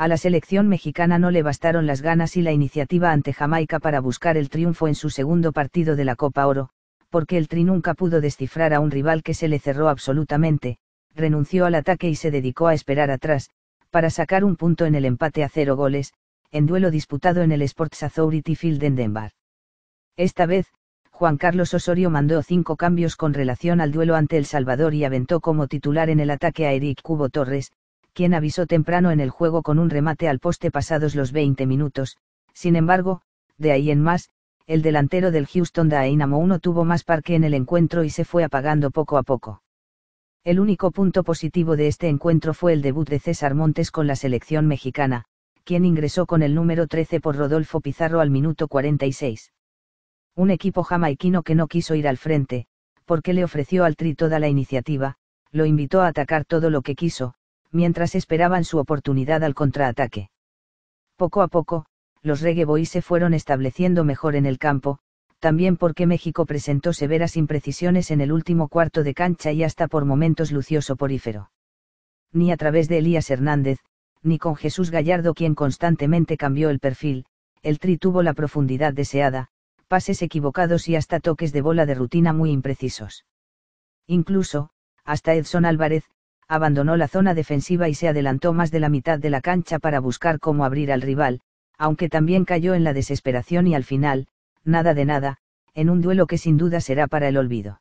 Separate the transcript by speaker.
Speaker 1: a la selección mexicana no le bastaron las ganas y la iniciativa ante Jamaica para buscar el triunfo en su segundo partido de la Copa Oro, porque el Tri nunca pudo descifrar a un rival que se le cerró absolutamente, renunció al ataque y se dedicó a esperar atrás, para sacar un punto en el empate a cero goles, en duelo disputado en el Sports Authority Field en Denver. Esta vez, Juan Carlos Osorio mandó cinco cambios con relación al duelo ante El Salvador y aventó como titular en el ataque a Eric Cubo Torres, quien avisó temprano en el juego con un remate al poste pasados los 20 minutos, sin embargo, de ahí en más, el delantero del Houston Dynamo 1 tuvo más parque en el encuentro y se fue apagando poco a poco. El único punto positivo de este encuentro fue el debut de César Montes con la selección mexicana, quien ingresó con el número 13 por Rodolfo Pizarro al minuto 46. Un equipo jamaiquino que no quiso ir al frente, porque le ofreció al Tri toda la iniciativa, lo invitó a atacar todo lo que quiso, mientras esperaban su oportunidad al contraataque. Poco a poco, los Reggae se fueron estableciendo mejor en el campo, también porque México presentó severas imprecisiones en el último cuarto de cancha y hasta por momentos lucioso porífero. Ni a través de Elías Hernández, ni con Jesús Gallardo quien constantemente cambió el perfil, el tri tuvo la profundidad deseada, pases equivocados y hasta toques de bola de rutina muy imprecisos. Incluso, hasta Edson Álvarez, abandonó la zona defensiva y se adelantó más de la mitad de la cancha para buscar cómo abrir al rival, aunque también cayó en la desesperación y al final, nada de nada, en un duelo que sin duda será para el olvido.